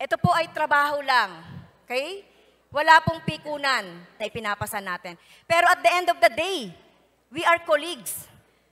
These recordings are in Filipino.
Ito po ay trabaho lang. Okay? Wala pong pikunan na ipinapasan natin. Pero at the end of the day, we are colleagues.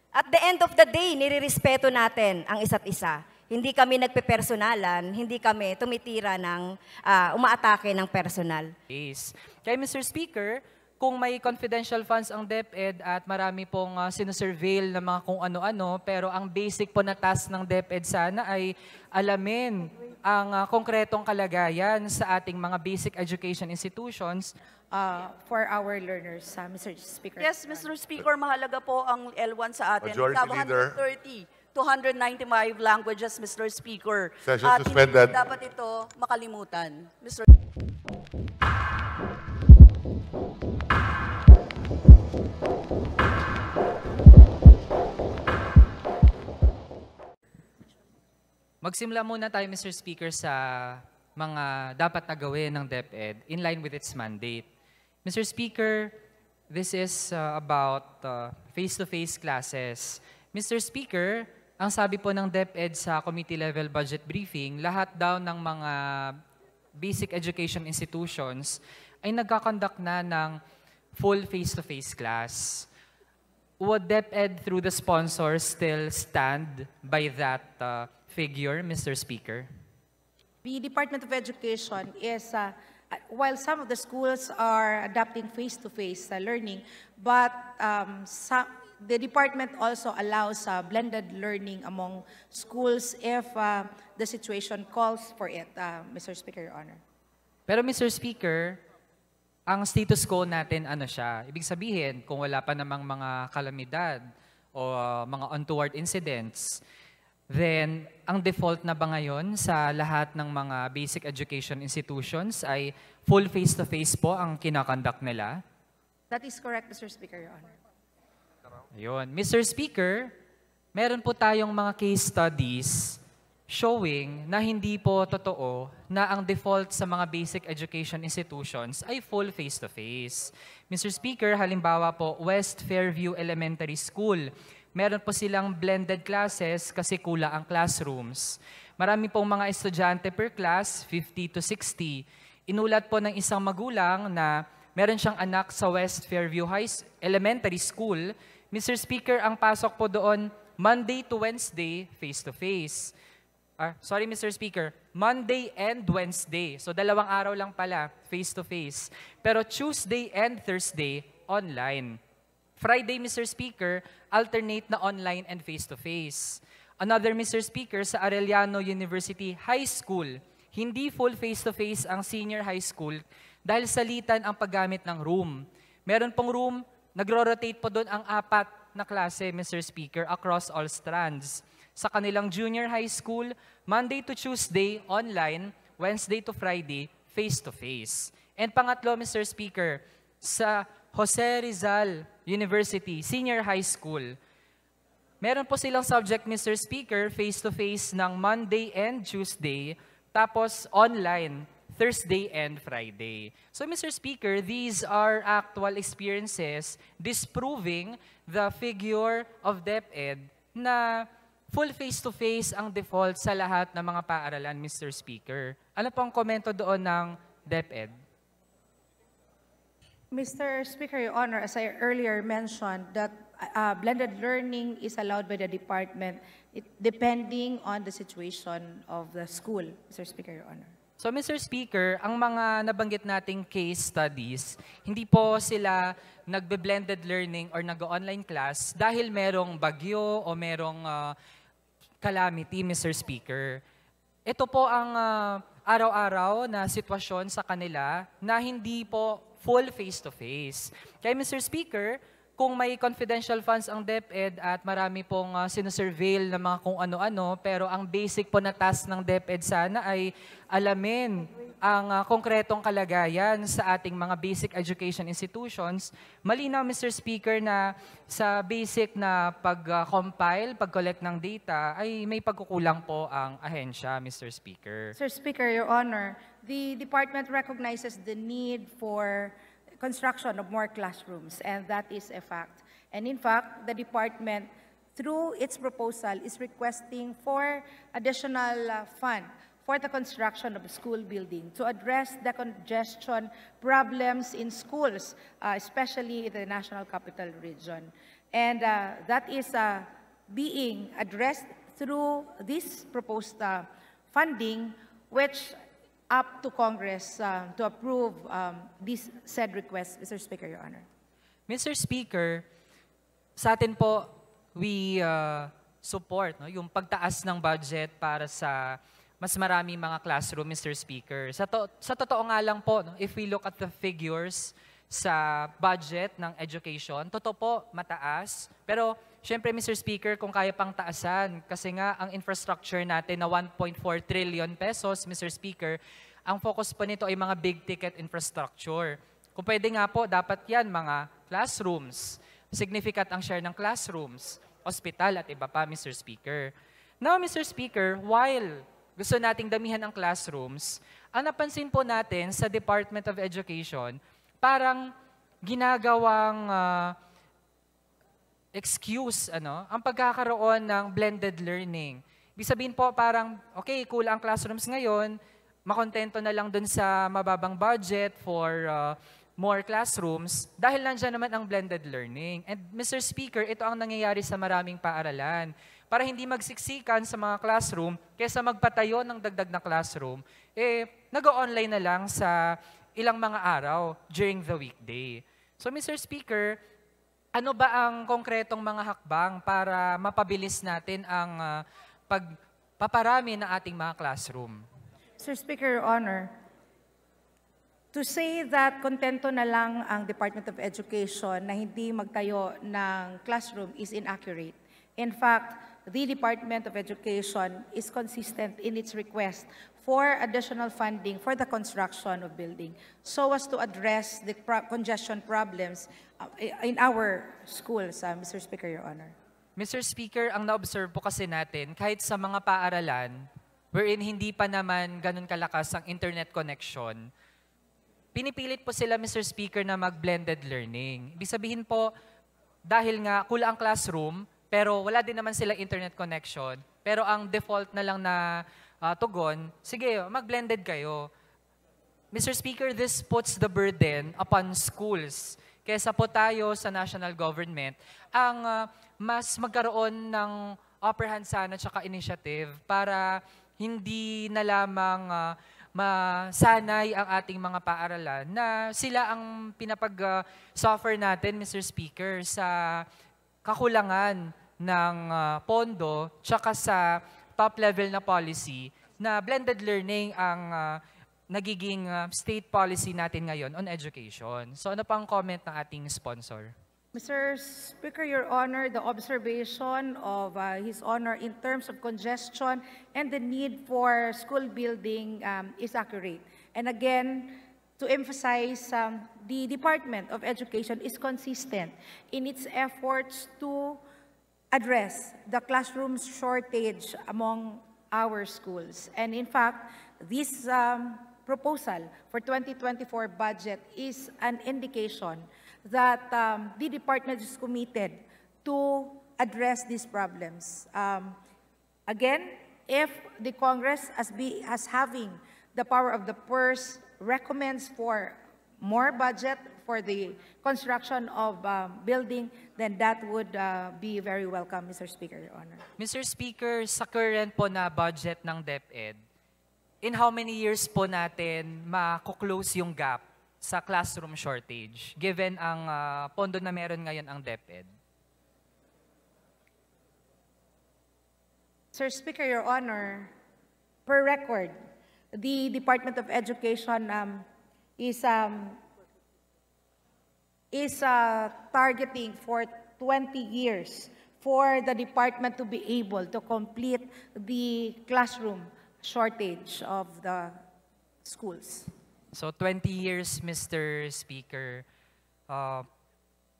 At the end of the day, nirerespeto natin ang isa't isa. Hindi kami nagpepersonalan, hindi kami tumitira ng uh, umaatake ng personal. Please. Kay Mr. Speaker, kung may confidential funds ang DepEd at marami pong uh, ah, sinusurveil na mga kung ano-ano, pero ang basic po na task ng DepEd sana ay alamin ang uh, konkretong kalagayan sa ating mga basic education institutions uh, for our learners, uh, Mr. Speaker. Yes, Mr. Speaker, mahalaga po ang L1 sa atin. Majority 130. 295 languages, Mr. Speaker. Session At suspended. dapat ito makalimutan. Mr. Magsimula muna tayo, Mr. Speaker, sa mga dapat na gawin ng DepEd in line with its mandate. Mr. Speaker, this is uh, about uh, face-to-face uh, -face classes. Mr. Speaker, ang sabi po ng DepEd sa committee level budget briefing, lahat daw ng mga basic education institutions ay nagkakondak na ng full face-to-face -face class. Would DepEd through the sponsors still stand by that uh, figure, Mr. Speaker? The Department of Education is, uh, uh, while some of the schools are adapting face-to-face -face, uh, learning, but um, some, the department also allows uh, blended learning among schools if uh, the situation calls for it, uh, Mr. Speaker, Your Honor. Pero Mr. Speaker, ang status quo natin ano siya. Ibig sabihin, kung wala pa namang mga kalamidad o uh, mga untoward incidents, then ang default na ba ngayon sa lahat ng mga basic education institutions ay full face-to-face po ang kinakandak nila? That is correct, Mr. Speaker, Your Honor. Ayun. Mr. Speaker, meron po tayong mga case studies showing na hindi po totoo na ang default sa mga basic education institutions ay full face-to-face. Mr. Speaker, halimbawa po, West Fairview Elementary School, meron po silang blended classes kasi kula ang classrooms. Marami pong mga estudyante per class, 50 to 60. Inulat po ng isang magulang na meron siyang anak sa West Fairview High Elementary School. Mr. Speaker, ang pasok po doon Monday to Wednesday, face-to-face. face to face uh, sorry Mr. Speaker, Monday and Wednesday. So dalawang araw lang pala, face-to-face. -face. Pero Tuesday and Thursday, online. Friday, Mr. Speaker, alternate na online and face-to-face. -face. Another Mr. Speaker sa Arellano University High School. Hindi full face-to-face -face ang senior high school dahil salitan ang paggamit ng room. Meron pong room, nagro-rotate po doon ang apat na klase, Mr. Speaker, across all strands sa kanilang junior high school, Monday to Tuesday online, Wednesday to Friday face-to-face. -face. And pangatlo, Mr. Speaker, sa Jose Rizal University Senior High School, meron po silang subject, Mr. Speaker, face-to-face -face ng Monday and Tuesday, tapos online, Thursday and Friday. So, Mr. Speaker, these are actual experiences disproving the figure of DepEd na full face-to-face -face ang default sa lahat ng mga paaralan, Mr. Speaker. Ano pong komento doon ng DepEd? Mr. Speaker, Your Honor, as I earlier mentioned, that uh, blended learning is allowed by the department it, depending on the situation of the school, Mr. Speaker, Your Honor. So Mr. Speaker, ang mga nabanggit nating case studies, hindi po sila nagbe-blended learning or nag-online class dahil merong bagyo o merong uh, calamity, Mr. Speaker. Ito po ang uh, araw-araw na sitwasyon sa kanila na hindi po full face-to-face. -face. Kaya Mr. Speaker, kung may confidential funds ang DepEd at marami pong uh, ah, sinusurveil na mga kung ano-ano, pero ang basic po na task ng DepEd sana ay alamin ang uh, konkretong kalagayan sa ating mga basic education institutions, malinaw, Mr. Speaker, na sa basic na pag-compile, pag-collect ng data, ay may pagkukulang po ang ahensya, Mr. Speaker. Sir Speaker, Your Honor, the department recognizes the need for construction of more classrooms, and that is a fact. And in fact, the department, through its proposal, is requesting for additional uh, funds for the construction of school building to address the congestion problems in schools, uh, especially in the National Capital Region. And uh, that is uh, being addressed through this proposed uh, funding, which up to Congress uh, to approve um, this said request. Mr. Speaker, Your Honor. Mr. Speaker, sa atin po, we uh, support no, yung pagtaas ng budget para sa mas marami mga classroom, Mr. Speaker. Sa, to, sa totoo nga lang po, no, if we look at the figures sa budget ng education, totoo po, mataas. Pero, syempre, Mr. Speaker, kung kaya pang taasan, kasi nga ang infrastructure natin na 1.4 trillion pesos, Mr. Speaker, ang focus po nito ay mga big ticket infrastructure. Kung pwede nga po, dapat yan mga classrooms. Significant ang share ng classrooms, hospital at iba pa, Mr. Speaker. Now, Mr. Speaker, while gusto nating damihan ang classrooms, ang napansin po natin sa Department of Education, parang ginagawang uh, excuse ano, ang pagkakaroon ng blended learning. Ibig po parang, okay, cool ang classrooms ngayon, makontento na lang dun sa mababang budget for uh, more classrooms dahil nandiyan naman ang blended learning. And Mr. Speaker, ito ang nangyayari sa maraming paaralan para hindi magsiksikan sa mga classroom kaysa magpatayo ng dagdag na classroom, eh, nag-online na lang sa ilang mga araw during the weekday. So, Mr. Speaker, ano ba ang konkretong mga hakbang para mapabilis natin ang uh, pagpaparami ng ating mga classroom? Sir Speaker, Your Honor, to say that contento na lang ang Department of Education na hindi magtayo ng classroom is inaccurate. In fact, the Department of Education is consistent in its request for additional funding for the construction of building so as to address the pro congestion problems uh, in our schools, uh, Mr. Speaker, Your Honor. Mr. Speaker, ang naobserve po kasi natin, kahit sa mga paaralan, wherein hindi pa naman ganun kalakas ang internet connection, pinipilit po sila, Mr. Speaker, na mag-blended learning. Ibig sabihin po, dahil nga kulang classroom, pero wala din naman silang internet connection. Pero ang default na lang na uh, tugon, sige, mag-blended kayo. Mr. Speaker, this puts the burden upon schools. Kesa po tayo sa national government, ang uh, mas magkaroon ng upper hand sana at initiative para hindi na lamang uh, masanay ang ating mga paaralan na sila ang pinapag-suffer natin, Mr. Speaker, sa kakulangan ng uh, pondo tsaka sa top level na policy na blended learning ang uh, nagiging uh, state policy natin ngayon on education. So ano pang comment ng ating sponsor? Mr. Speaker, Your Honor, the observation of uh, His Honor in terms of congestion and the need for school building um, is accurate. And again, to emphasize, um, the Department of Education is consistent in its efforts to address the classroom shortage among our schools. And in fact, this um, proposal for 2024 budget is an indication that um, the department is committed to address these problems. Um, again, if the Congress, as, be, as having the power of the purse, recommends for more budget for the construction of um, building, then that would uh, be very welcome, Mr. Speaker, Your Honor. Mr. Speaker, sa current po na budget ng DepEd, in how many years po natin makuklose yung gap sa classroom shortage, given ang uh, pondo na meron ngayon ang DepEd? Sir Speaker, Your Honor, per record, the Department of Education um, is um, is uh, targeting for 20 years for the department to be able to complete the classroom shortage of the schools. So 20 years, Mr. Speaker, uh,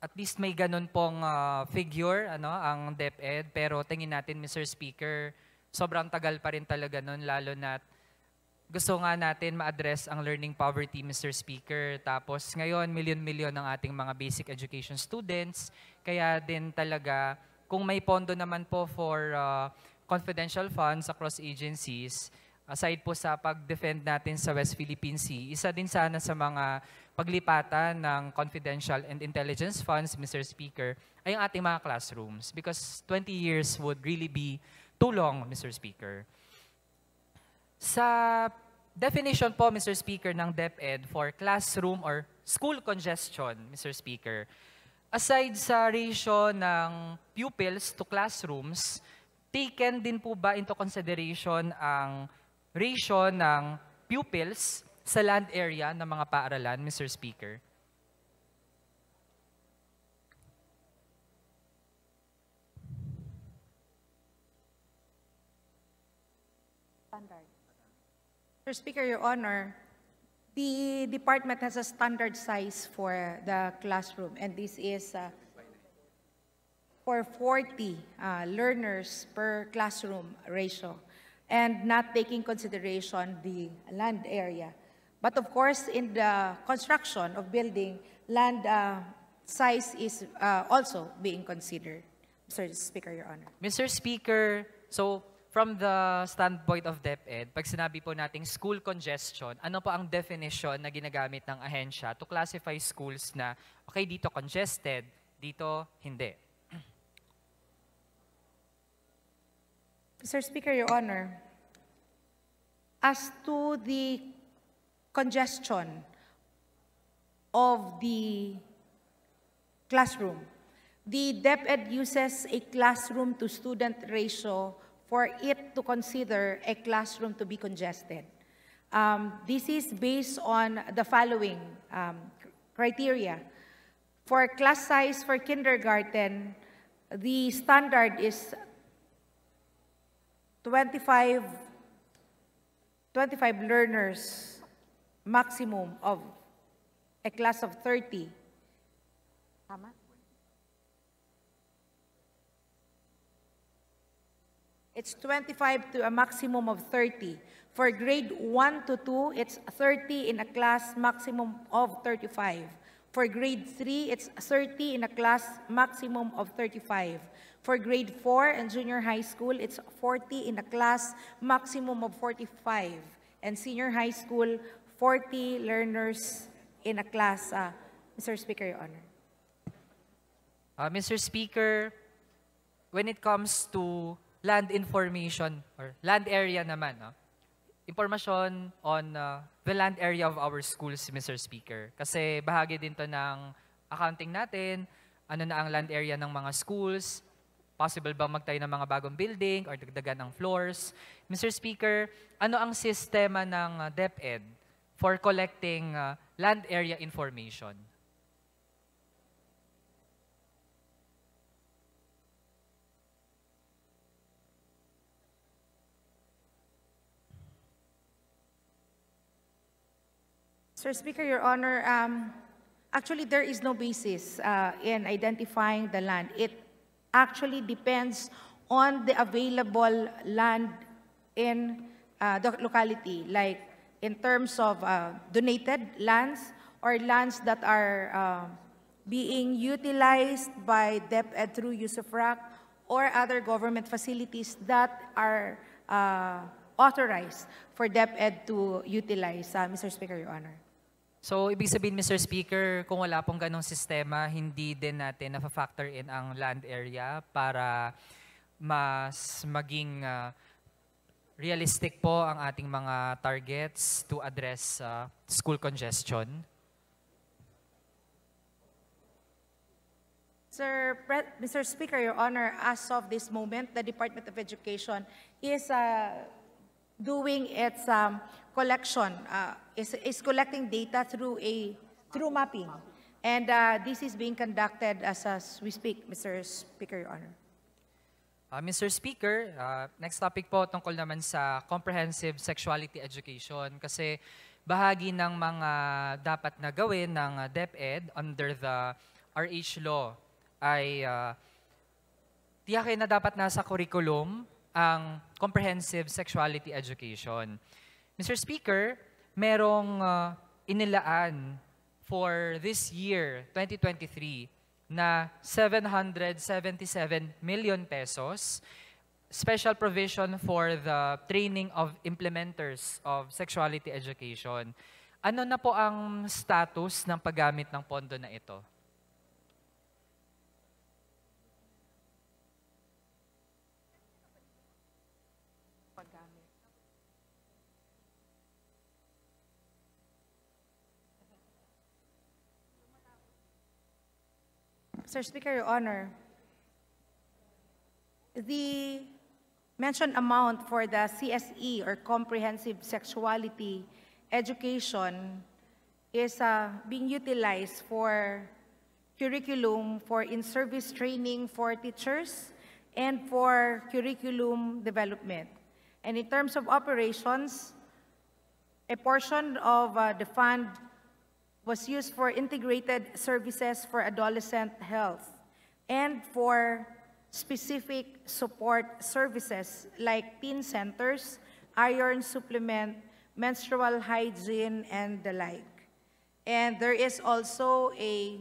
at least may ganun pong uh, figure ano ang DepEd pero tingin natin Mr. Speaker sobrang tagal pa rin talaga nun lalo na gusto nga natin ma-address ang learning poverty, Mr. Speaker. Tapos ngayon, milyon-milyon ng ating mga basic education students. Kaya din talaga, kung may pondo naman po for uh, confidential funds across agencies, aside po sa pag-defend natin sa West Philippine Sea, isa din sana sa mga paglipatan ng confidential and intelligence funds, Mr. Speaker, ay ang ating mga classrooms. Because 20 years would really be too long, Mr. Speaker. Sa definition po, Mr. Speaker, ng DepEd for classroom or school congestion, Mr. Speaker, aside sa ratio ng pupils to classrooms, taken din po ba into consideration ang ratio ng pupils sa land area ng mga paaralan, Mr. Speaker? Mr. Speaker, Your Honor, the department has a standard size for the classroom, and this is uh, for 40 uh, learners per classroom ratio, and not taking consideration the land area. But of course, in the construction of building, land uh, size is uh, also being considered. Mr. Speaker, Your Honor. Mr. Speaker, so from the standpoint of DepEd, pag sinabi po nating school congestion, ano po ang definition na ginagamit ng ahensya to classify schools na, okay, dito congested, dito hindi? Mr. Speaker, Your Honor, as to the congestion of the classroom, the DepEd uses a classroom to student ratio for it to consider a classroom to be congested. Um, this is based on the following um, criteria. For class size for kindergarten, the standard is 25, 25 learners maximum of a class of 30. Tama? it's 25 to a maximum of 30. For grade 1 to 2, it's 30 in a class maximum of 35. For grade 3, it's 30 in a class maximum of 35. For grade 4 and junior high school, it's 40 in a class maximum of 45. And senior high school, 40 learners in a class. Uh, Mr. Speaker, Your Honor. Uh, Mr. Speaker, when it comes to land information or land area naman. No? Information on uh, the land area of our schools, Mr. Speaker. Kasi bahagi din to ng accounting natin, ano na ang land area ng mga schools, possible ba magtayo ng mga bagong building or dagdagan ng floors. Mr. Speaker, ano ang sistema ng uh, DepEd for collecting uh, land area information? Sir Speaker, Your Honor, um, actually there is no basis uh, in identifying the land. It actually depends on the available land in uh, the locality, like in terms of uh, donated lands or lands that are uh, being utilized by DepEd through usufruct or other government facilities that are uh, authorized for DepEd to utilize, uh, Mr. Speaker, Your Honor. So, ibig sabihin, Mr. Speaker, kung wala pong ganong sistema, hindi din natin na-factor in ang land area para mas maging uh, realistic po ang ating mga targets to address uh, school congestion. Sir, Mr. Speaker, Your Honor, as of this moment, the Department of Education is uh, doing its um, collection uh, is, is collecting data through a through mapping. And uh, this is being conducted as, as we speak, Mr. Speaker, Your Honor. Uh, Mr. Speaker, uh, next topic po tungkol naman sa comprehensive sexuality education kasi bahagi ng mga dapat na gawin ng uh, DepEd under the RH law ay uh, tiyakin na dapat nasa curriculum ang comprehensive sexuality education. Mr. Speaker, merong uh, inilaan for this year, 2023, na 777 million pesos special provision for the training of implementers of sexuality education. Ano na po ang status ng paggamit ng pondo na ito? Sir Speaker, Your Honor, the mentioned amount for the CSE or Comprehensive Sexuality Education is uh, being utilized for curriculum for in-service training for teachers and for curriculum development. And in terms of operations, a portion of uh, the fund was used for integrated services for adolescent health and for specific support services like teen centers, iron supplement, menstrual hygiene, and the like. And there is also a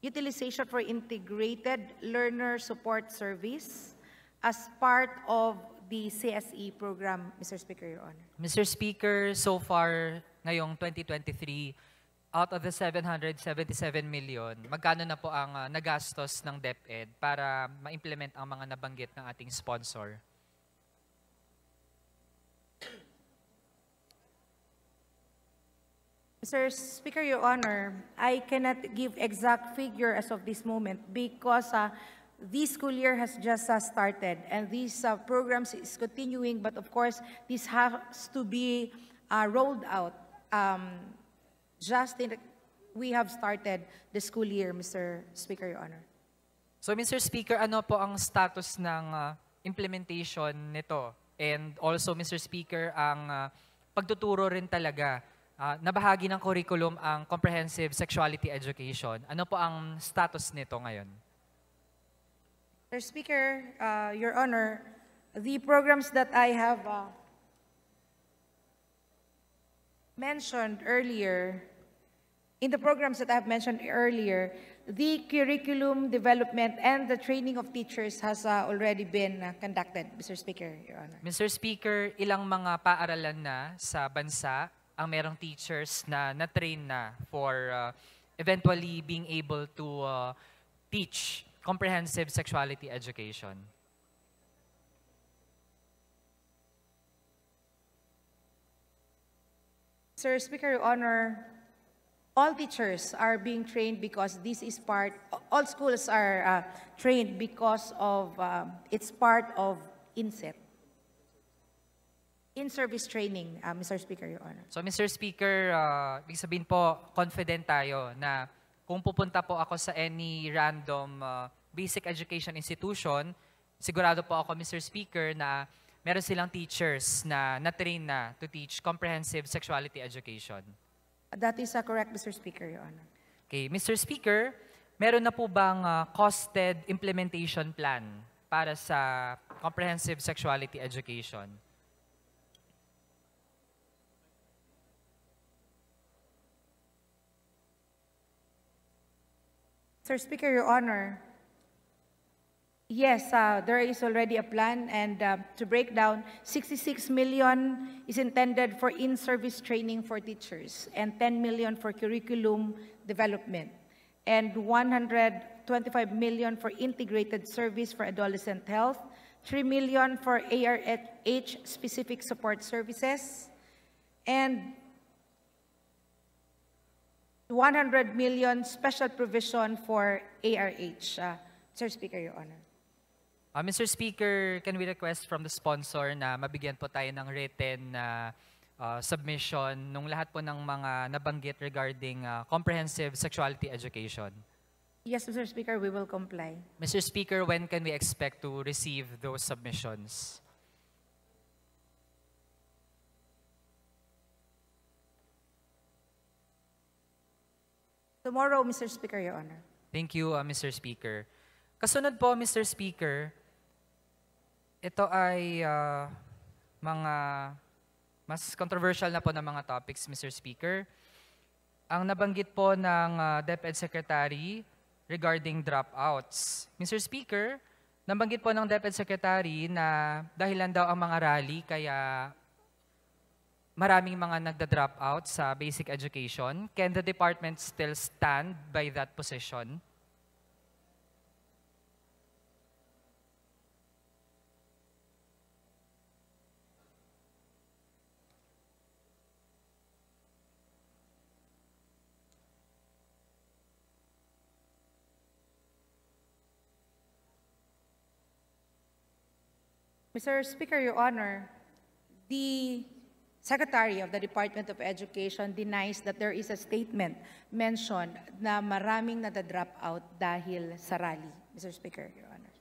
utilization for integrated learner support service as part of the CSE program, Mr. Speaker, Your Honor. Mr. Speaker, so far ngayong 2023, out of the 777 million, magkano na po ang uh, nagastos ng DepEd para ma-implement ang mga nabanggit ng ating sponsor? Sir Speaker, Your Honor, I cannot give exact figure as of this moment because uh, this school year has just uh, started and these uh, programs is continuing but of course this has to be uh, rolled out um, just in we have started the school year, Mr. Speaker, Your Honor. So, Mr. Speaker, ano po ang status ng uh, implementation nito? And also, Mr. Speaker, ang uh, pagtuturo rin talaga uh, ah, na bahagi ng curriculum ang comprehensive sexuality education. Ano po ang status nito ngayon? Mr. Speaker, uh, Your Honor, the programs that I have uh, mentioned earlier in the programs that I have mentioned earlier, the curriculum development and the training of teachers has uh, already been uh, conducted, Mr. Speaker, Your Honor. Mr. Speaker, ilang mga paaralan na sa bansa ang merong teachers na na-train na for uh, eventually being able to uh, teach comprehensive sexuality education? Sir Speaker, Your Honor, all teachers are being trained because this is part, all schools are uh, trained because of, uh, it's part of INSET. In-service training, uh, Mr. Speaker, Your Honor. So, Mr. Speaker, uh, ibig sabihin po, confident tayo na kung pupunta po ako sa any random uh, basic education institution, sigurado po ako, Mr. Speaker, na meron silang teachers na na-train na to teach comprehensive sexuality education. That is uh, correct, Mr. Speaker, Your Honor. Okay, Mr. Speaker, meron na po bang uh, costed implementation plan para sa comprehensive sexuality education? Sir Speaker, Your Honor, Yes, uh, there is already a plan, and uh, to break down, 66 million is intended for in-service training for teachers, and 10 million for curriculum development, and 125 million for integrated service for adolescent health, 3 million for ARH-specific support services, and 100 million special provision for ARH. Uh, Sir Speaker, Your Honor. Uh, Mr. Speaker, can we request from the sponsor na mabigyan po tayo ng written na uh, uh, submission nung lahat po ng mga nabanggit regarding uh, comprehensive sexuality education? Yes, Mr. Speaker, we will comply. Mr. Speaker, when can we expect to receive those submissions? Tomorrow, Mr. Speaker, Your Honor. Thank you, uh, Mr. Speaker. Kasunod po, Mr. Speaker, ito ay uh, mga mas controversial na po ng mga topics, Mr. Speaker. Ang nabanggit po ng uh, ah, DepEd Secretary regarding dropouts. Mr. Speaker, nabanggit po ng DepEd Secretary na dahilan daw ang mga rally kaya maraming mga nagda-dropout sa basic education. Can the department still stand by that position? Mr. Speaker, Your Honor, the Secretary of the Department of Education denies that there is a statement mentioned na maraming nadadrop out dahil sa rally. Mr. Speaker, Your Honor.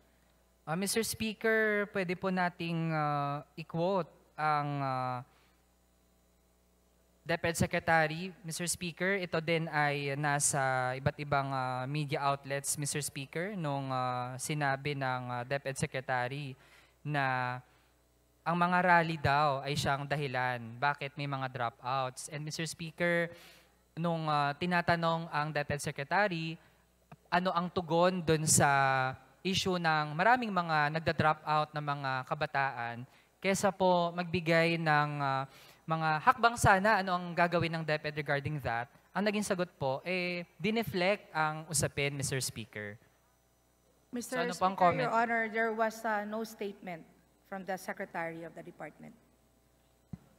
Uh, Mr. Speaker, pwede po nating uh, i-quote ang uh, DepEd Secretary. Mr. Speaker, ito din ay nasa iba't ibang uh, media outlets, Mr. Speaker, nung uh, sinabi ng uh, DepEd Secretary na ang mga rally daw ay siyang dahilan bakit may mga dropouts. And Mr. Speaker, nung uh, tinatanong ang DepEd Secretary, ano ang tugon dun sa issue ng maraming mga nagda dropout out ng mga kabataan kesa po magbigay ng uh, mga hakbang sana ano ang gagawin ng DepEd regarding that, ang naging sagot po, eh, dineflect ang usapin, Mr. Speaker. Mr. So, ano Speaker, comment? Your Honor, there was uh, no statement from the Secretary of the Department.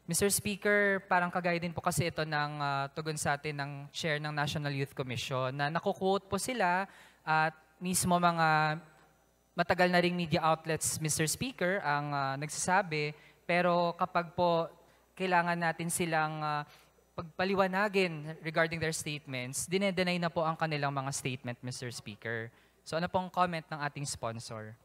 Mr. Speaker, parang kagaya din po kasi ito ng uh, tugon sa atin ng chair ng National Youth Commission na nakukwot po sila at mismo mga matagal na ring media outlets, Mr. Speaker, ang uh, nagsasabi. Pero kapag po kailangan natin silang uh, pagpaliwanagin regarding their statements, dinedenay na po ang kanilang mga statement, Mr. Speaker. So ano pong comment ng ating sponsor?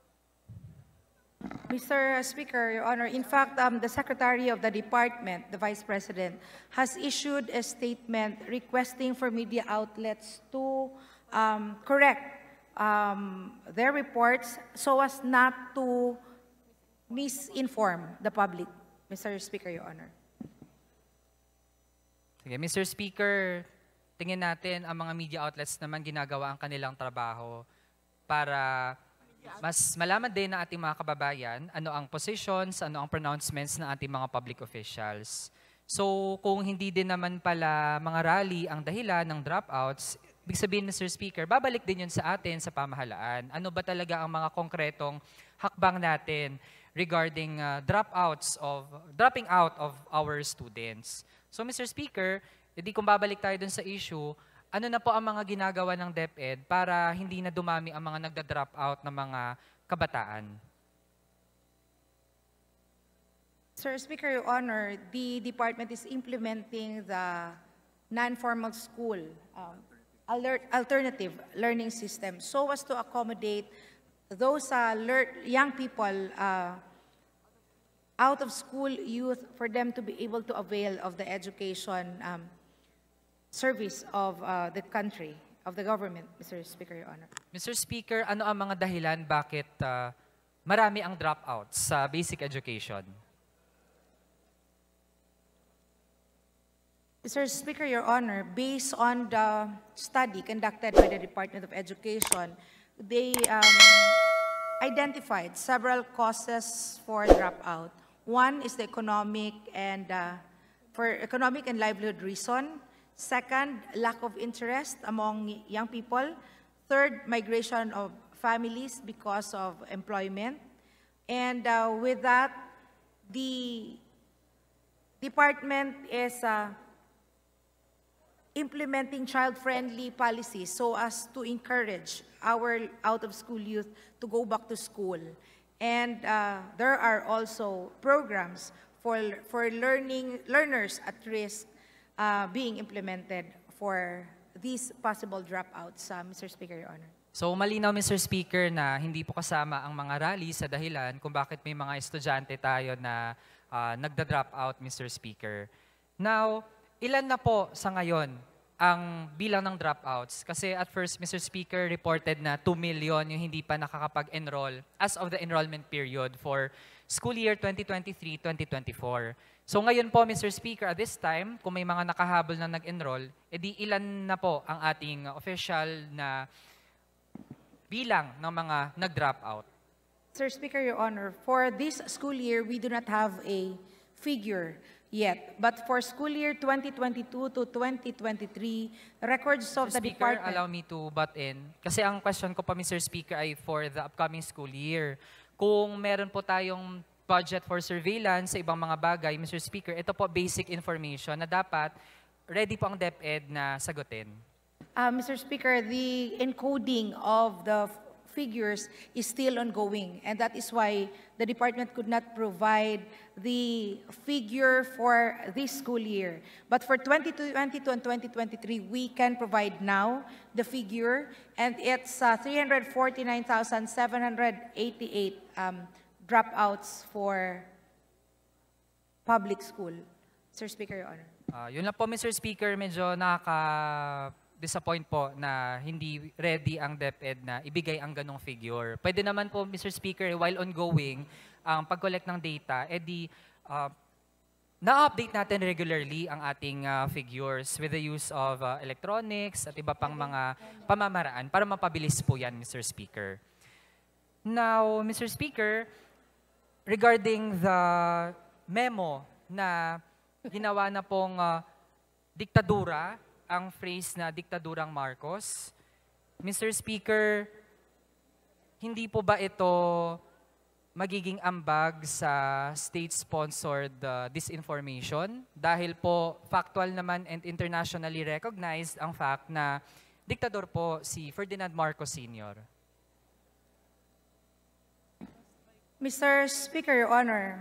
Mr. Speaker, Your Honor, in fact, um, the Secretary of the Department, the Vice President, has issued a statement requesting for media outlets to um, correct um, their reports so as not to misinform the public. Mr. Speaker, Your Honor. Sige, Mr. Speaker, tingin natin ang mga media outlets naman ginagawa ang kanilang trabaho para mas malaman din ng ating mga kababayan ano ang positions, ano ang pronouncements ng ating mga public officials. So kung hindi din naman pala mga rally ang dahilan ng dropouts, big sabihin ni Sir Speaker, babalik din yun sa atin sa pamahalaan. Ano ba talaga ang mga konkretong hakbang natin regarding uh, dropouts of dropping out of our students. So Mr. Speaker, hindi kung babalik tayo dun sa issue, ano na po ang mga ginagawa ng DepEd para hindi na dumami ang mga nagda-drop out ng mga kabataan? Sir Speaker, Your Honor, the department is implementing the non-formal school um, alert, alternative learning system so as to accommodate those uh, young people uh, out of school youth for them to be able to avail of the education um, service of uh, the country, of the government, Mr. Speaker, Your Honor. Mr. Speaker, ano ang mga dahilan bakit uh, marami ang dropouts sa basic education? Mr. Speaker, Your Honor, based on the study conducted by the Department of Education, they um, identified several causes for dropout. One is the economic and uh, for economic and livelihood reason, Second, lack of interest among young people. Third, migration of families because of employment. And uh, with that, the department is uh, implementing child-friendly policies so as to encourage our out-of-school youth to go back to school. And uh, there are also programs for, for learning, learners at risk uh, being implemented for these possible dropouts, uh, Mr. Speaker, Your Honor. So malinaw, Mr. Speaker, na hindi po kasama ang mga rally sa dahilan kung bakit may mga estudyante tayo na uh, nagda-drop out, Mr. Speaker. Now, ilan na po sa ngayon ang bilang ng dropouts? Kasi at first, Mr. Speaker, reported na 2 million yung hindi pa nakakapag-enroll as of the enrollment period for school year 2023-2024. So ngayon po, Mr. Speaker, at this time, kung may mga nakahabol na nag-enroll, edi ilan na po ang ating official na bilang ng mga nag-drop out? Sir Speaker, Your Honor, for this school year, we do not have a figure yet. But for school year 2022 to 2023, records of Mr. the Speaker, department... allow me to butt in. Kasi ang question ko pa, Mr. Speaker, ay for the upcoming school year. Kung meron po tayong budget for surveillance, sa ibang mga bagay, Mr. Speaker, ito po basic information na dapat ready po ang DepEd na sagutin. Uh, Mr. Speaker, the encoding of the figures is still ongoing and that is why the department could not provide the figure for this school year. But for 2022 and 2023, we can provide now the figure and it's uh, 349,788 um, dropouts for public school. Sir Speaker, Your Honor. Uh, yun lang po, Mr. Speaker, medyo nakaka-disappoint po na hindi ready ang DepEd na ibigay ang ganong figure. Pwede naman po, Mr. Speaker, while ongoing, ang um, pag-collect ng data, edi eh uh, ah, na-update natin regularly ang ating uh, figures with the use of uh, electronics at iba pang mga pamamaraan para mapabilis po yan, Mr. Speaker. Now, Mr. Speaker, regarding the memo na ginawa na pong uh, diktadura, ang phrase na diktadurang Marcos. Mr. Speaker, hindi po ba ito magiging ambag sa state-sponsored uh, disinformation? Dahil po factual naman and internationally recognized ang fact na diktador po si Ferdinand Marcos Sr. Mr. Speaker, Your Honor,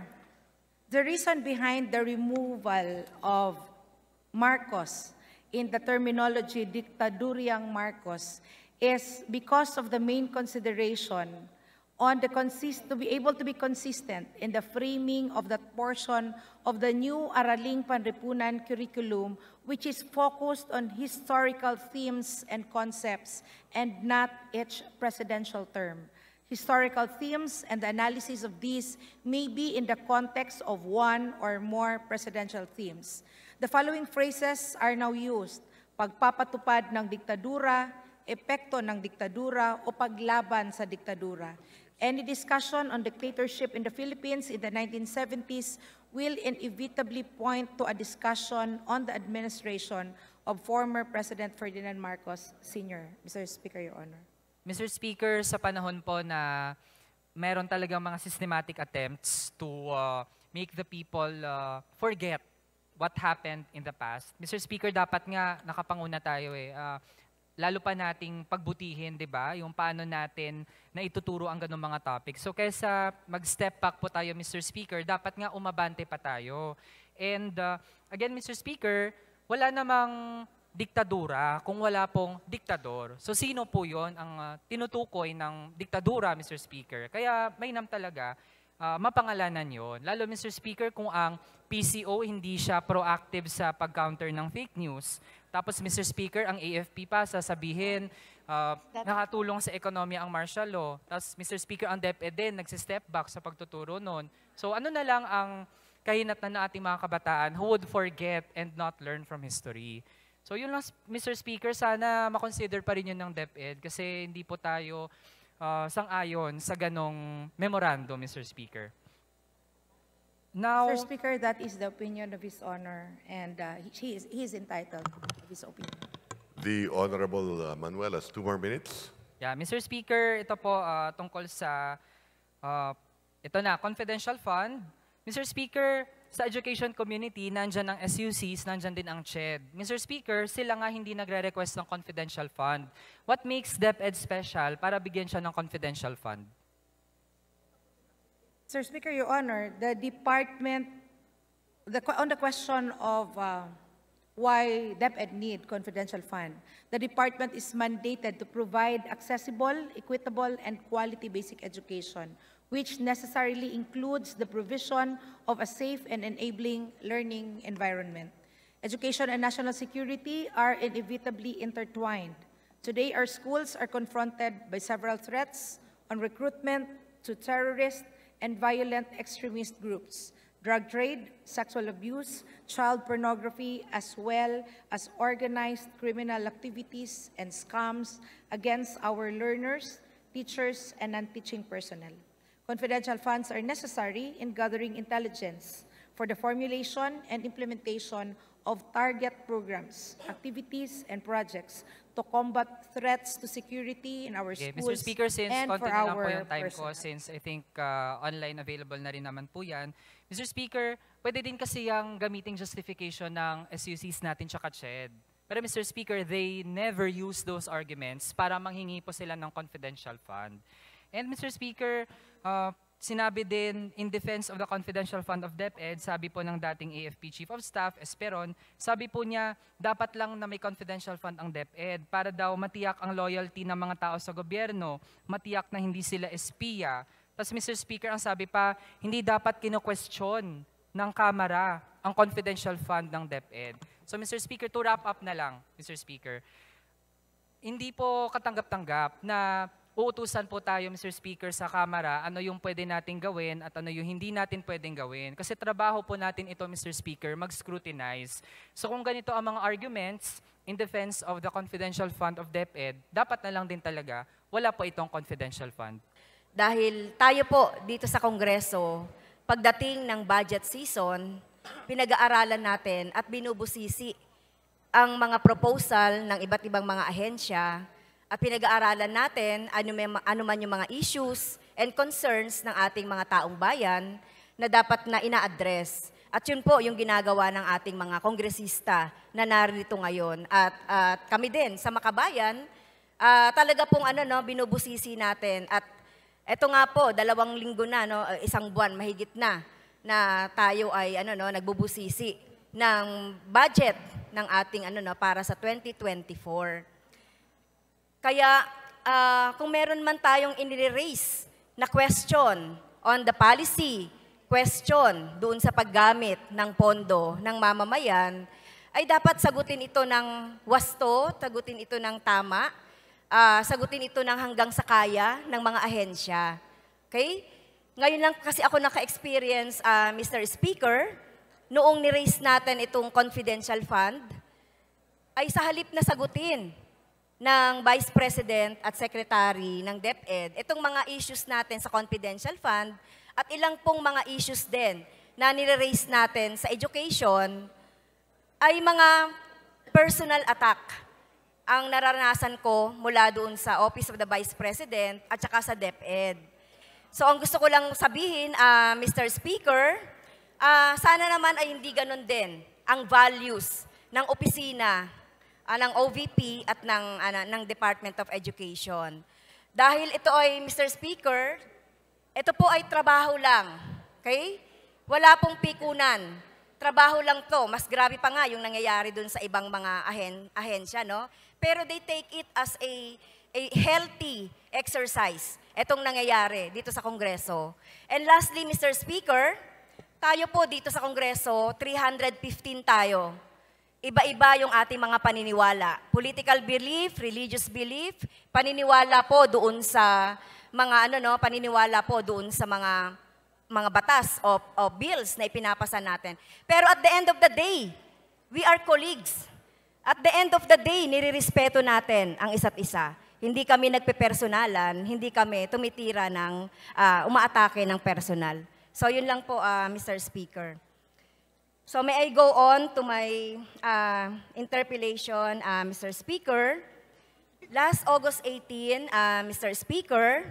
the reason behind the removal of Marcos in the terminology dictaduriang Marcos is because of the main consideration on the consist to be able to be consistent in the framing of that portion of the new Araling Panripunan curriculum which is focused on historical themes and concepts and not each presidential term. Historical themes and the analysis of these may be in the context of one or more presidential themes. The following phrases are now used, pagpapatupad ng diktadura, epekto ng diktadura, o paglaban sa diktadura. Any discussion on dictatorship in the Philippines in the 1970s will inevitably point to a discussion on the administration of former President Ferdinand Marcos Sr. Mr. Speaker, Your Honor. Mr. Speaker, sa panahon po na meron talagang mga systematic attempts to uh, make the people uh, forget what happened in the past. Mr. Speaker, dapat nga nakapanguna tayo eh. Uh, lalo pa nating pagbutihin, 'di ba? Yung paano natin na ituturo ang ganung mga topics. So kaysa mag-step back po tayo, Mr. Speaker, dapat nga umabante pa tayo. And uh, again, Mr. Speaker, wala namang diktadura kung wala pong diktador. So sino po yon ang uh, tinutukoy ng diktadura, Mr. Speaker? Kaya mainam talaga, uh, mapangalanan yon. Lalo, Mr. Speaker, kung ang PCO hindi siya proactive sa pag-counter ng fake news. Tapos, Mr. Speaker, ang AFP pa sasabihin, uh, nakatulong sa ekonomiya ang martial law. Tapos, Mr. Speaker, ang DepEd e e din nagsi-step back sa pagtuturo noon. So, ano na lang ang kahinatnan na ating mga kabataan who would forget and not learn from history. So yun lang, Mr. Speaker, sana makonsider pa rin yun ng DepEd kasi hindi po tayo uh, sang-ayon sa ganong memorandum, Mr. Speaker. Now, Mr. Speaker, that is the opinion of His Honor, and uh, he, is, he is entitled to his opinion. The Honorable uh, Manuel has two more minutes. Yeah, Mr. Speaker, ito po uh, tungkol sa, uh, ito na, confidential fund. Mr. Speaker, sa education community, nandyan ang SUCs, nandyan din ang CHED. Mr. Speaker, sila nga hindi nagre-request ng confidential fund. What makes DepEd e e special para bigyan siya ng confidential fund? Sir Speaker, Your Honor, the department, the, on the question of uh, why DepEd e need confidential fund, the department is mandated to provide accessible, equitable, and quality basic education which necessarily includes the provision of a safe and enabling learning environment. Education and national security are inevitably intertwined. Today, our schools are confronted by several threats on recruitment to terrorist and violent extremist groups, drug trade, sexual abuse, child pornography, as well as organized criminal activities and scams against our learners, teachers, and non-teaching personnel. Confidential funds are necessary in gathering intelligence for the formulation and implementation of target programs, activities, and projects to combat threats to security in our okay, schools Mr. Speaker, since and for our lang po yung time ko, since I think uh, online available na rin naman po yan. Mr. Speaker, pwede din kasi yung gamiting justification ng SUCs natin tsaka CHED. Pero Mr. Speaker, they never use those arguments para manghingi po sila ng confidential fund. And Mr. Speaker, uh, sinabi din in defense of the confidential fund of DepEd, sabi po ng dating AFP Chief of Staff, Esperon, sabi po niya, dapat lang na may confidential fund ang DepEd para daw matiyak ang loyalty ng mga tao sa gobyerno, matiyak na hindi sila espiya. Tapos Mr. Speaker, ang sabi pa, hindi dapat kino-question ng Kamara ang confidential fund ng DepEd. So Mr. Speaker, to wrap up na lang, Mr. Speaker, hindi po katanggap-tanggap na uutusan po tayo, Mr. Speaker, sa Kamara, ano yung pwede natin gawin at ano yung hindi natin pwedeng gawin. Kasi trabaho po natin ito, Mr. Speaker, mag-scrutinize. So kung ganito ang mga arguments in defense of the confidential fund of DepEd, dapat na lang din talaga, wala po itong confidential fund. Dahil tayo po dito sa Kongreso, pagdating ng budget season, pinag-aaralan natin at binubusisi ang mga proposal ng iba't ibang mga ahensya uh, pinag-aaralan natin ano, may, ano man yung mga issues and concerns ng ating mga taong bayan na dapat na ina-address. At yun po yung ginagawa ng ating mga kongresista na narito ngayon. At, at kami din sa Makabayan, uh, talaga pong ano, no, binubusisi natin. At eto nga po, dalawang linggo na, no, ah, isang buwan, mahigit na, na tayo ay ano, no, nagbubusisi ng budget ng ating ano, no, para sa 2024. Kaya uh, kung meron man tayong inire-raise na question on the policy, question doon sa paggamit ng pondo ng mamamayan, ay dapat sagutin ito ng wasto, sagutin ito ng tama, uh, sagutin ito ng hanggang sa kaya ng mga ahensya. Okay? Ngayon lang kasi ako naka-experience, uh, ah, Mr. Speaker, noong ni-raise natin itong confidential fund, ay sa halip na sagutin ng Vice President at Secretary ng DepEd itong mga issues natin sa confidential fund at ilang pong mga issues din na nire-raise natin sa education ay mga personal attack ang naranasan ko mula doon sa Office of the Vice President at saka sa DepEd. So ang gusto ko lang sabihin, uh, ah, Mr. Speaker, uh, sana naman ay hindi ganun din ang values ng opisina uh, ng OVP at ng, uh, ng Department of Education. Dahil ito ay, Mr. Speaker, ito po ay trabaho lang. Okay? Wala pong pikunan. Trabaho lang to. Mas grabe pa nga yung nangyayari dun sa ibang mga ahen, ahensya, no? Pero they take it as a, a healthy exercise. Itong nangyayari dito sa Kongreso. And lastly, Mr. Speaker, tayo po dito sa Kongreso, 315 tayo. Iba-iba yung ating mga paniniwala. Political belief, religious belief, paniniwala po doon sa mga ano no, paniniwala po doon sa mga mga batas o, o bills na ipinapasa natin. Pero at the end of the day, we are colleagues. At the end of the day, nirerespeto natin ang isa't isa. Hindi kami nagpepersonalan, hindi kami tumitira ng, uh, umaatake ng personal. So yun lang po, uh, ah, Mr. Speaker. So may I go on to my uh, interpellation, uh, Mr. Speaker? Last August 18, uh, Mr. Speaker,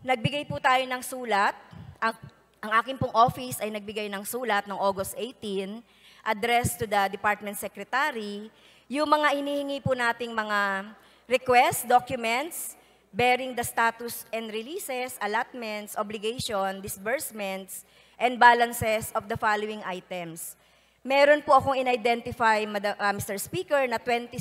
nagbigay po tayo ng sulat. Ang, ang aking pong office ay nagbigay ng sulat noong August 18, addressed to the Department Secretary, yung mga inihingi po nating mga request documents, bearing the status and releases, allotments, obligation, disbursements, and balances of the following items. Meron po akong in-identify, uh, ah, Mr. Speaker, na 27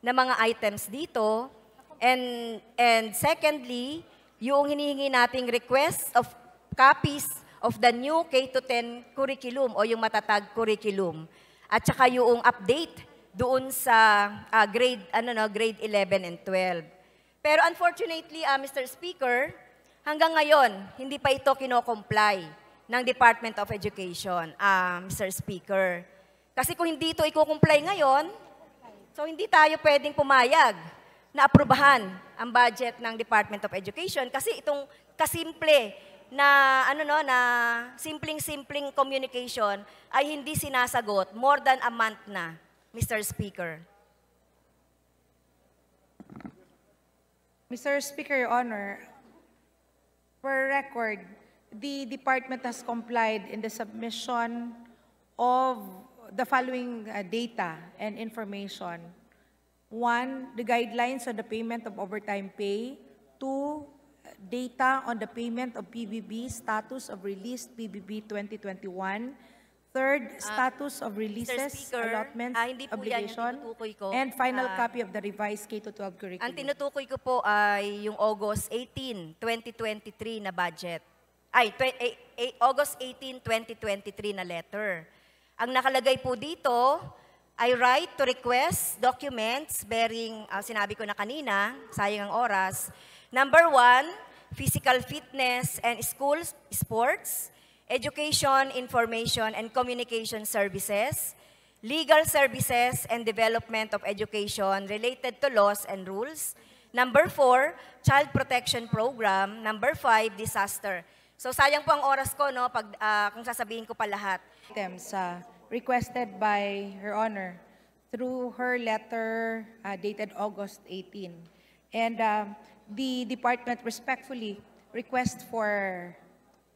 na mga items dito. And, and secondly, yung hinihingi nating request of copies of the new K-10 curriculum o yung matatag curriculum. At saka yung update doon sa uh, grade, ano no, grade 11 and 12. Pero unfortunately, uh, ah, Mr. Speaker, hanggang ngayon, hindi pa ito kinocomply ng Department of Education, um, Sir Speaker. Kasi kung hindi ito i-comply ngayon, so hindi tayo pwedeng pumayag na aprubahan ang budget ng Department of Education kasi itong kasimple na ano no na simpleng-simpleng communication ay hindi sinasagot more than a month na, Mr. Speaker. Mr. Speaker, Your Honor, for record, the department has complied in the submission of the following uh, data and information. One, the guidelines on the payment of overtime pay. Two, data on the payment of PBB, status of released PBB 2021. Third, ah, status uh, of releases, Speaker, allotments, ah, hindi po obligation, yan ko. and final uh, copy of the revised K-12 curriculum. Ang tinutukoy ko po ay yung August 18, 2023 na budget ay, 20, eh, eh, August 18, 2023 na letter. Ang nakalagay po dito, I write to request documents bearing, uh, sinabi ko na kanina, sayang ang oras. Number one, physical fitness and school sports, education, information, and communication services, legal services and development of education related to laws and rules. Number four, child protection program. Number five, disaster So sayang po ang oras ko no pag uh, kung sasabihin ko pa lahat. Items uh, requested by Her Honor through her letter uh, dated August 18. And uh, the department respectfully request for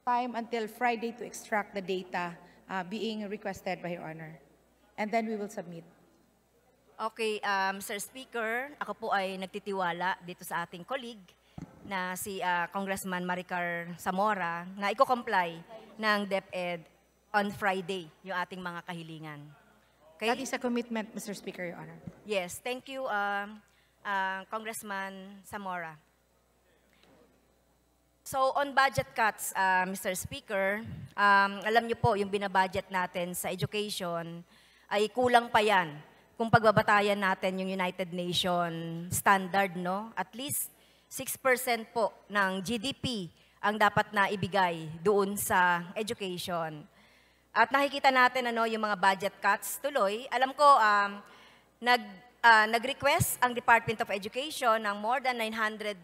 time until Friday to extract the data uh, being requested by her Honor. And then we will submit. Okay, um, Sir Speaker, ako po ay nagtitiwala dito sa ating colleague na si uh, Congressman Maricar Zamora na i comply ng DepEd on Friday yung ating mga kahilingan. Okay? That is a commitment, Mr. Speaker, Your Honor. Yes. Thank you, uh, uh, Congressman Zamora. So on budget cuts, uh, ah, Mr. Speaker, um, alam niyo po yung binabudget natin sa education ay kulang pa yan kung pagbabatayan natin yung United Nations standard, no? At least 6% po ng GDP ang dapat na ibigay doon sa education. At nakikita natin ano, yung mga budget cuts tuloy. Alam ko, um, nag, uh, nag-request ang Department of Education ng more than 900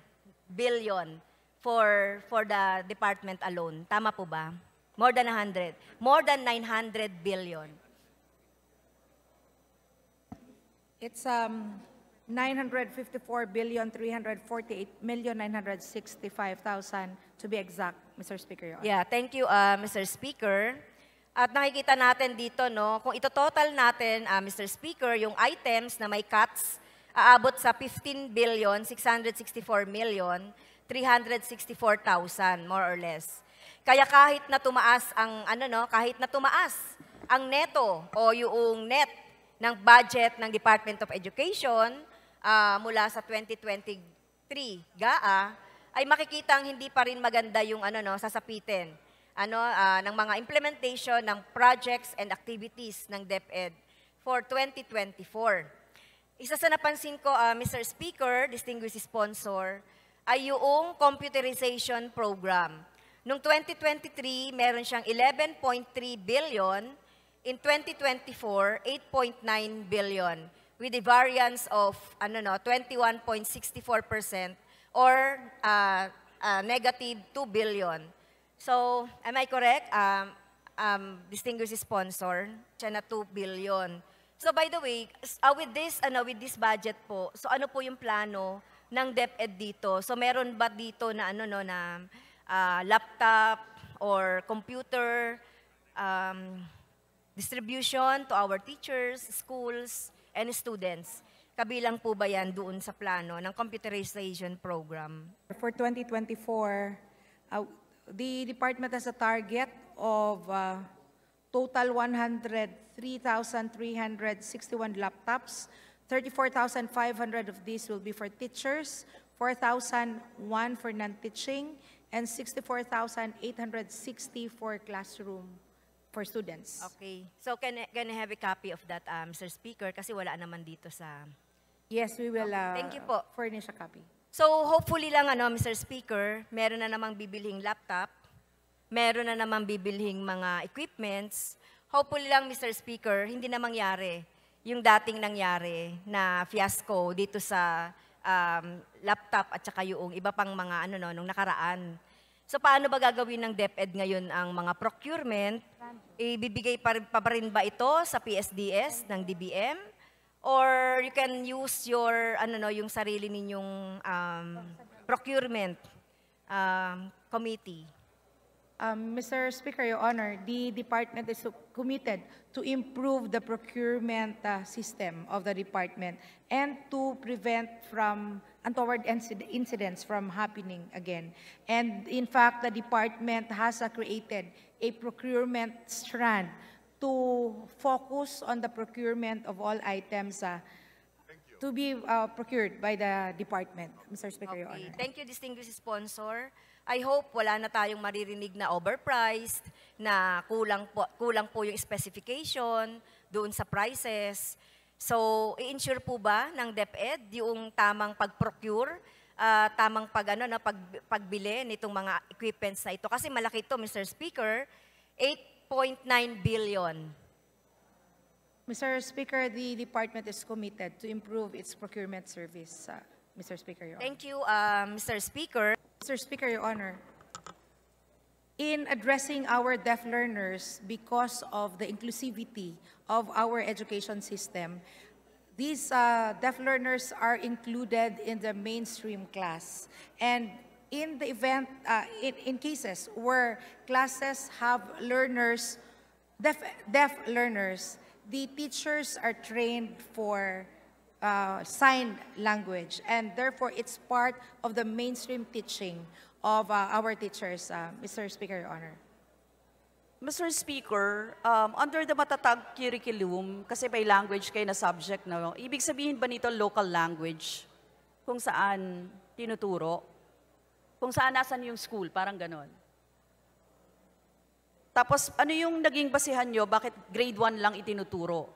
billion for, for the department alone. Tama po ba? More than 100. More than 900 billion. It's um, 954,348,965,000 to be exact, Mr. Speaker. Yeah, thank you, uh, Mr. Speaker. At nakikita natin dito, no, kung ito total natin, uh, Mr. Speaker, yung items na may cuts, aabot sa 15 billion, 664 million, 364,000, more or less. Kaya kahit na tumaas ang, ano no, kahit na tumaas ang neto o yung net ng budget ng Department of Education, uh, mula sa 2023 GAA, ay makikita ang hindi pa rin maganda yung ano, no, sasapitin ano, uh, ng mga implementation ng projects and activities ng DepEd for 2024. Isa sa napansin ko, uh, ah, Mr. Speaker, distinguished sponsor, ay yung computerization program. Noong 2023, meron siyang 11.3 billion. In 2024, 8.9 billion with a variance of ano no, 21.64% or uh, uh, negative 2 billion. So, am I correct? Um, um, distinguished sponsor, siya 2 billion. So by the way, uh, with this ano with this budget po, so ano po yung plano ng DepEd dito? So meron ba dito na ano no na uh, laptop or computer um, distribution to our teachers, schools? and students. Kabilang po ba yan doon sa plano ng computerization program? For 2024, uh, the department has a target of uh, total 103,361 laptops. 34,500 of these will be for teachers, 4,001 for non-teaching, and 64,860 for classroom for students. Okay. So can, I- can I have a copy of that, um, uh, Mr. Speaker? Kasi wala naman dito sa... Yes, we will uh, Thank you uh, po. furnish a copy. So hopefully lang, ano, Mr. Speaker, meron na namang bibilhing laptop, meron na namang bibilhing mga equipments. Hopefully lang, Mr. Speaker, hindi na mangyari yung dating nangyari na fiasco dito sa um, laptop at saka yung iba pang mga ano no, nung nakaraan So paano ba gagawin ng DepEd ngayon ang mga procurement? Ibibigay pa, pa rin ba ito sa PSDS ng DBM? Or you can use your, ano no, yung sarili ninyong um, procurement um, committee? Um, Mr. Speaker, Your Honor, the department is committed to improve the procurement uh, system of the department and to prevent from untoward incidents from happening again. And in fact, the department has created a procurement strand to focus on the procurement of all items uh, to be uh, procured by the department. Mr. Speaker, okay. Thank you, distinguished sponsor. I hope wala na tayong maririnig na overpriced, na kulang po, kulang po yung specification doon sa prices. So, i-insure po ba ng DepEd yung tamang pag-procure, uh, tamang pag, ano, na pag, pagbili nitong mga equipments na ito? Kasi malaki ito, Mr. Speaker, 8.9 billion. Mr. Speaker, the department is committed to improve its procurement service, uh, ah, Mr. Speaker. Your Thank you, uh, Mr. Speaker. Mr. Speaker, Your Honor, in addressing our deaf learners because of the inclusivity of our education system. These uh, deaf learners are included in the mainstream class. And in the event, uh, in, in cases where classes have learners, deaf, deaf learners, the teachers are trained for uh, sign language, and therefore it's part of the mainstream teaching of uh, our teachers, uh, Mr. Speaker, Your Honor. Mr. Speaker, um, under the matatag curriculum, kasi may language kayo na subject, no? ibig sabihin ba nito local language? Kung saan tinuturo? Kung saan nasan yung school? Parang ganon. Tapos ano yung naging basihan nyo? Bakit grade 1 lang itinuturo?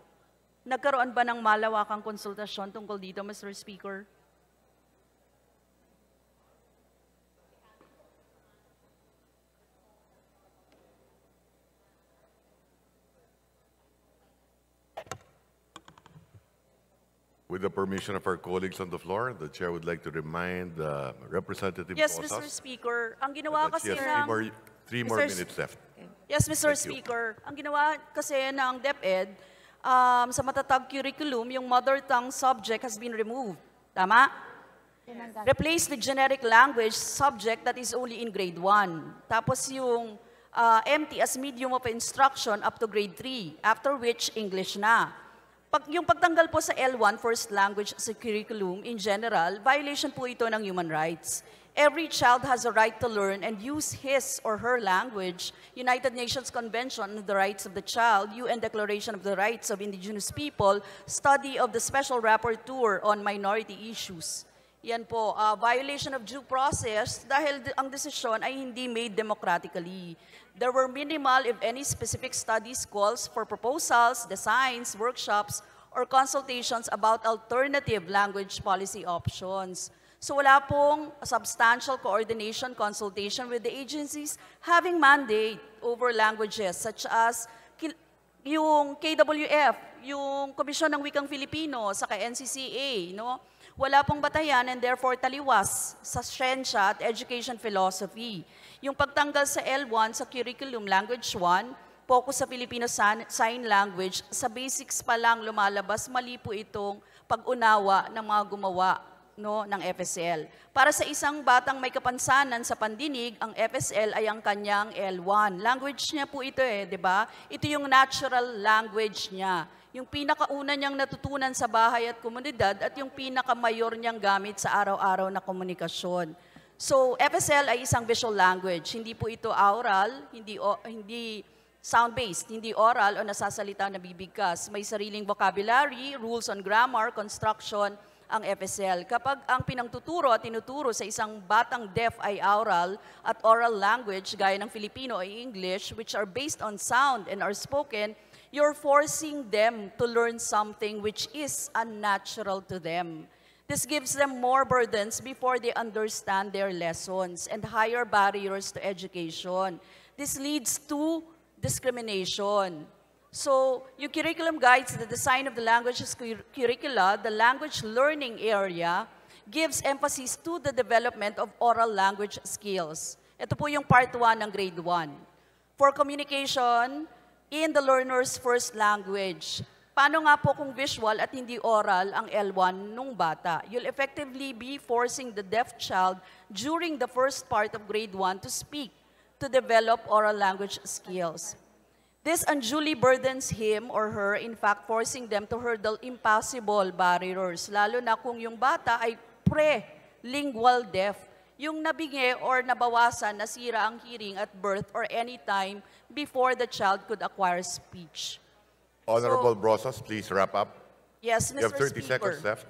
Nagkaroon ba ng malawakang konsultasyon tungkol dito, Mr. Speaker? With the permission of our colleagues on the floor, the chair would like to remind uh, Representative Yes, Posas Mr. Speaker. Ang ginawa kasi has three more, three more minutes left. Yes, Mr. Thank you. Ang ginawa kasi ng DepEd, um, sa matatag curriculum, yung mother tongue subject has been removed. Tama? Replace the generic language subject that is only in grade 1. Tapos yung uh, MT as medium of instruction up to grade 3, after which English na. Pag, yung pagtanggal po sa L1, First Language sa curriculum, in general, violation po ito ng human rights. Every child has a right to learn and use his or her language. United Nations Convention on the Rights of the Child, UN Declaration of the Rights of Indigenous People, study of the Special Rapporteur on Minority Issues. Yan po, uh, violation of due process dahil ang desisyon ay hindi made democratically. There were minimal, if any, specific studies calls for proposals, designs, workshops, or consultations about alternative language policy options. So wala pong substantial coordination consultation with the agencies having mandate over languages such as yung KWF, yung Komisyon ng Wikang Filipino, sa NCCA, no? Wala pong batayan and therefore taliwas sa siyensya at education philosophy. Yung pagtanggal sa L1 sa curriculum language 1, focus sa Filipino Sign Language, sa basics pa lang lumalabas, mali po itong pag-unawa ng mga gumawa no, ng FSL. Para sa isang batang may kapansanan sa pandinig, ang FSL ay ang kanyang L1. Language niya po ito eh, di ba? Ito yung natural language niya yung pinakauna niyang natutunan sa bahay at komunidad at yung pinakamayor niyang gamit sa araw-araw na komunikasyon. So, FSL ay isang visual language. Hindi po ito aural, hindi, hindi sound-based, hindi oral o nasasalita na bibigkas. May sariling vocabulary, rules on grammar, construction, ang FSL. Kapag ang pinangtuturo at tinuturo sa isang batang deaf ay aural at oral language gaya ng Filipino ay English, which are based on sound and are spoken you're forcing them to learn something which is unnatural to them. This gives them more burdens before they understand their lessons and higher barriers to education. This leads to discrimination. So your curriculum guides the design of the languages cur curricula, the language learning area, gives emphasis to the development of oral language skills. Ito po yung part 1 ng grade 1. For communication, in the learner's first language. Paano nga po kung visual at hindi oral ang L1 nung bata? You'll effectively be forcing the deaf child during the first part of grade 1 to speak, to develop oral language skills. This unduly burdens him or her, in fact, forcing them to hurdle impossible barriers, lalo na kung yung bata ay pre-lingual deaf yung nabingi or nabawasan, nasira ang hearing at birth or any time before the child could acquire speech. Honorable so, Brosas, please wrap up. Yes, Mr. You have 30 Speaker. seconds left.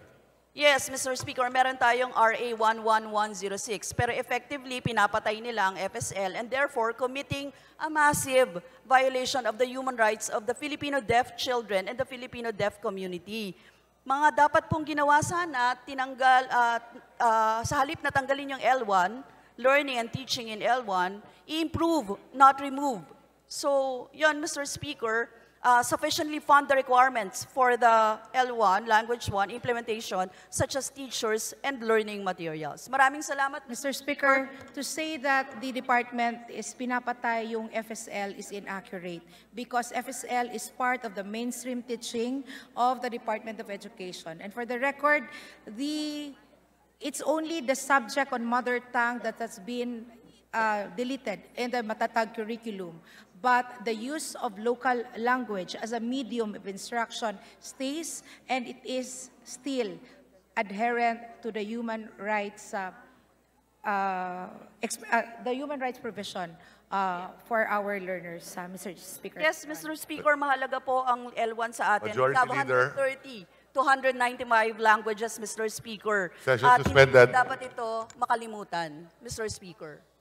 Yes, Mr. Speaker, meron tayong RA 11106 pero effectively pinapatay nila ang FSL and therefore committing a massive violation of the human rights of the Filipino deaf children and the Filipino deaf community. mga dapat pong ginawa sana, tinanggal, uh, uh, sa halip na tanggalin yung L1, learning and teaching in L1, improve, not remove. So, yon Mr. Speaker, uh, sufficiently fund the requirements for the L1, Language 1 implementation, such as teachers and learning materials. Maraming salamat. Mr. Speaker, to say that the department is pinapatay yung FSL is inaccurate because FSL is part of the mainstream teaching of the Department of Education. And for the record, the it's only the subject on mother tongue that has been uh, deleted in the Matatag curriculum. but the use of local language as a medium of instruction stays and it is still adherent to the human rights uh, uh, uh, the human rights provision uh, for our learners, uh, Mr. Speaker. Yes, Mr. Speaker, mahalaga po ang L1 sa atin. Majority Ika, 295 languages, Mr. Speaker. Session At suspended. dapat ito makalimutan, Mr. Speaker.